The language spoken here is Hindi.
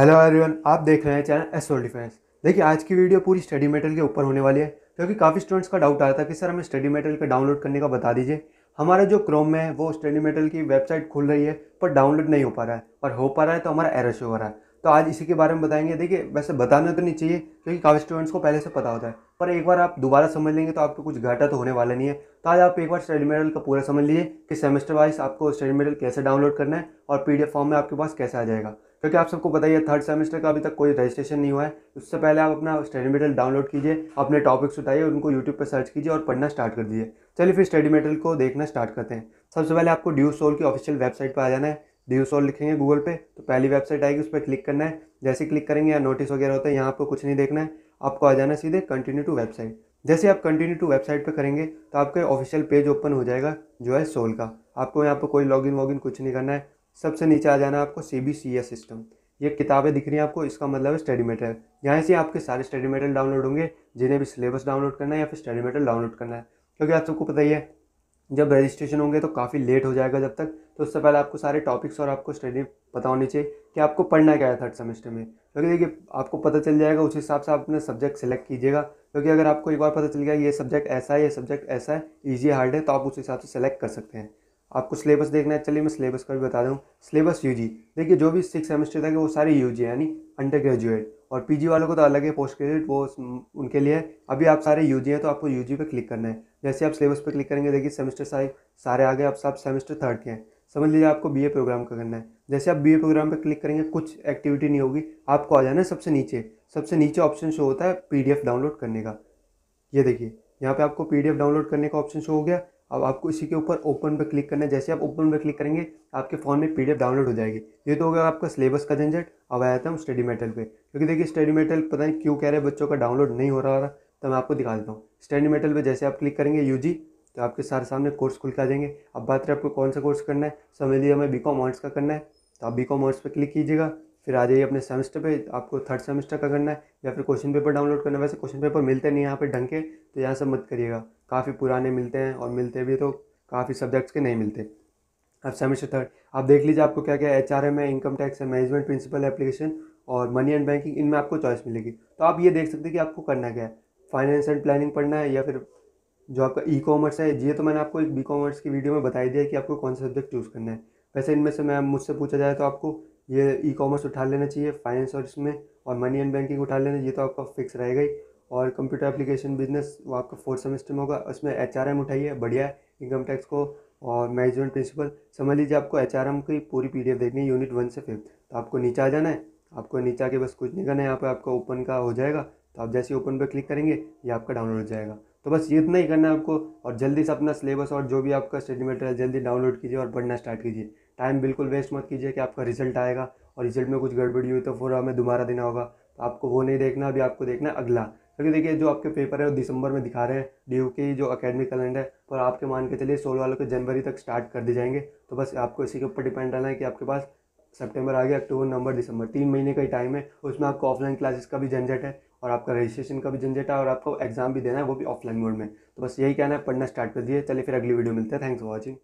हेलो एवरीवन आप देख रहे हैं चैनल एस डिफेंस देखिए आज की वीडियो पूरी स्टडी मेटल के ऊपर होने वाली है क्योंकि काफ़ी स्टूडेंट्स का डाउट आया था कि सर हमें स्टडी मेटल का डाउनलोड करने का बता दीजिए हमारा जो क्रोम में है वो स्टडी मेटल की वेबसाइट खुल रही है पर डाउनलोड नहीं हो पा रहा है और हो पा रहा है तो हमारा एरर शो हो रहा है तो आज इसी के बारे में बताएंगे देखिए वैसे बताना तो नहीं चाहिए क्योंकि काफ़ी स्टूडेंट्स को पहले से पता होता है पर एक बार आप दोबारा समझ लेंगे तो आपको कुछ घाटा तो होने वाला नहीं है तो आज आप एक बार स्टडी मेटल का पूरा समझ लीजिए कि सेमेस्टर वाइज आपको स्टडी मेटल कैसे डाउनलोड करना है और पी फॉर्म में आपके पास कैसे आ जाएगा क्योंकि आप सबको बताइए थर्ड सेमेस्टर का अभी तक कोई रजिस्ट्रेशन नहीं हुआ है उससे पहले आप अपना स्टडी मेटेरियल डाउनलोड कीजिए अपने टॉपिक्स उठाइए उनको यूट्यूब पर सर्च कीजिए और पढ़ना स्टार्ट कर दीजिए चलिए फिर स्टडी मेटेरियल को देखना स्टार्ट करते हैं सबसे पहले आपको ड्यू सोल की ऑफिशियल वेबसाइट पर आ जाना है ड्यू सोल लिखेंगे गूगल पे तो पहली वेबसाइट आएगी उस पर क्लिक करना है जैसे क्लिक करेंगे या नोटिस वगैरह होता है यहाँ आपको कुछ नहीं देखना है आपको आ जाना सीधे कंटिन्यू टू वेबसाइट जैसे आप कंटिन्यू टू वेबसाइट पर करेंगे तो आपका ऑफिशियल पेज ओपन हो जाएगा जो है सोल का आपको यहाँ पर कोई लॉगिन वॉगिन कुछ नहीं करना है सबसे नीचे आ जाना आपको C B C S system ये किताबें दिख रही हैं आपको इसका मतलब है स्टडी मटेरियल यहाँ से आपके सारे स्टडी मटेरियल डाउनलोड होंगे जिन्हें भी सिलेबस डाउनलोड करना है या फिर स्टडी मटेरियल डाउनलोड करना है क्योंकि आप सबको पता ही है जब रजिस्ट्रेशन होंगे तो काफ़ी लेट हो जाएगा जब तक तो उससे पहले आपको सारे टॉपिक्स और आपको स्टडी पता होनी चाहिए कि आपको पढ़ना क्या है थर्ड सेमेस्टर में क्योंकि देखिए आपको पता चल जाएगा उस हिसाब से आप अपना सब्जेक्ट सेलेक्ट कीजिएगा क्योंकि अगर आपको एक बार पता चल गया ये सब्जेक्ट ऐसा है ये सब्जेक्ट ऐसा है ईजी हार्ड है तो आप उस हिसाब से सेलेक्ट कर सकते हैं आपको सिलेबस देखना है चलिए मैं सिलेबस का भी बता दूँ सिलेबस जी देखिए जो भी सिक्स सेमेस्टर तक है वो सारे यूजी यानी अंडर ग्रेजुएट और जी वालों को तो अलग है पोस्ट ग्रेजुएट वो उनके लिए अभी आप सारे जी हैं तो आपको जी पे क्लिक करना है जैसे आप सिलेबस पे क्लिक करेंगे देखिए सेमेस्टर सारे सारे आ गए आप सब सेमेस्टर थर्ड के हैं समझ लीजिए आपको ए प्रोग्राम का करना है जैसे आप बीए प्रोग्राम पर क्लिक करेंगे कुछ एक्टिविटी नहीं होगी आपको आ जाना है सबसे नीचे सबसे नीचे ऑप्शन शो होता है एफ डाउनलोड करने का ये देखिए यहाँ पे आपको पीडीएफ डाउनलोड करने का ऑप्शन शो हो गया अब आपको इसी के ऊपर ओपन पर क्लिक करना है जैसे आप ओपन पर क्लिक करेंगे आपके फ़ोन में पीडीएफ डाउनलोड हो जाएगी ये तो होगा आपका सिलेबस का झंझट अब आया था हम स्टडी मेटल पे क्योंकि देखिए स्टडी मेटल पता नहीं क्यों कह रहे बच्चों का डाउनलोड नहीं हो रहा तो मैं आपको दिखा देता हूँ स्टडी मेटल पर जैसे आप क्लिक करेंगे यू तो आपके सारे सामने कोर्स खुल के आ जाएंगे अब बात रहे आपको कौन सा कोर्स करना है समझ लीजिए हमें बी कॉम का करना है तो आप बी कॉम ऑर्ट्स पर क्लिक कीजिएगा फिर आ जाइए अपने सेमेस्टर पे आपको थर्ड सेमेस्टर का करना है या फिर क्वेश्चन पेपर डाउनलोड करना है वैसे क्वेश्चन पेपर मिलते नहीं यहाँ पे ढंग के तो यहाँ सब मत करिएगा काफ़ी पुराने मिलते हैं और मिलते भी तो काफ़ी सब्जेक्ट्स के नहीं मिलते अब सेमेस्टर थर्ड आप देख लीजिए आपको क्या क्या एच आर है इनकम टैक्स है मैनेजमेंट प्रिंसिपल एप्लीकेशन और मनी एंड बैंकिंग इनमें आपको चॉइस मिलेगी तो आप ये देख सकते हैं कि आपको करना क्या है फाइनेंस एंड प्लानिंग पढ़ना है या फिर जो आपका ई कॉमर्स है ये तो मैंने आपको बी कॉमर्स की वीडियो में बताई दिया कि आपको कौन सा सब्जेक्ट चूज़ करना है वैसे इनमें से मैं मुझसे पूछा जाए तो आपको ये ई कॉमर्स उठा लेना चाहिए फाइनेंस और इसमें और मनी एंड बैंकिंग उठा लेना ये तो आपका फिक्स रहेगा ही और कंप्यूटर एप्लीकेशन बिजनेस वो आपका फोर्थ सेमेस्टर में होगा उसमें एच आर एम उठाइए बढ़िया है इनकम टैक्स को और मैनेजमेंट प्रिंसिपल समझ लीजिए आपको एच आर एम की पूरी पी डी एफ देखनी है यूनिट वन से फिफ्थ तो आपको नीचे आ जाना है आपको नीचे आके बस कुछ नहीं करना है यहाँ पर आपका ओपन का हो जाएगा तो आप जैसे ओपन पर क्लिक करेंगे ये आपका डाउनलोड हो जाएगा तो बस ये इतना ही करना है आपको और जल्दी से अपना सिलेबस और जो भी आपका स्टडी मटेरियल जल्दी डाउनलोड कीजिए और पढ़ना स्टार्ट कीजिए टाइम बिल्कुल वेस्ट मत कीजिए कि आपका रिजल्ट आएगा और रिजल्ट में कुछ गड़बड़ी हुई तो फिर हमें दोबारा देना होगा तो आपको वो नहीं देखना अभी आपको देखना अगला क्योंकि देखिए जो आपके पेपर है वो दिसंबर में दिखा रहे हैं डी के जो अकेडमिक कैलेंडर है पर आपके मान के चलिए सोलह वालों के जनवरी तक स्टार्ट कर दिए जाएंगे तो बस आपको इसी के ऊपर डिपेंड रहना है कि आपके पास सेप्टेम्बर आ गया अक्टूबर नवंबर दिसंबर तीन महीने का ही टाइम है उसमें आपको ऑफलाइन क्लासेस का भी झंझट है और आपका रजिस्ट्रेशन का भी झंझट है और आपको एग्जाम भी देना है वो भी ऑफलाइन मोड में तो बस यही कहना है पढ़ना स्टार्ट कर दिए चलिए फिर अगली वीडियो मिलते हैं थैंक्स फॉर वॉचिंग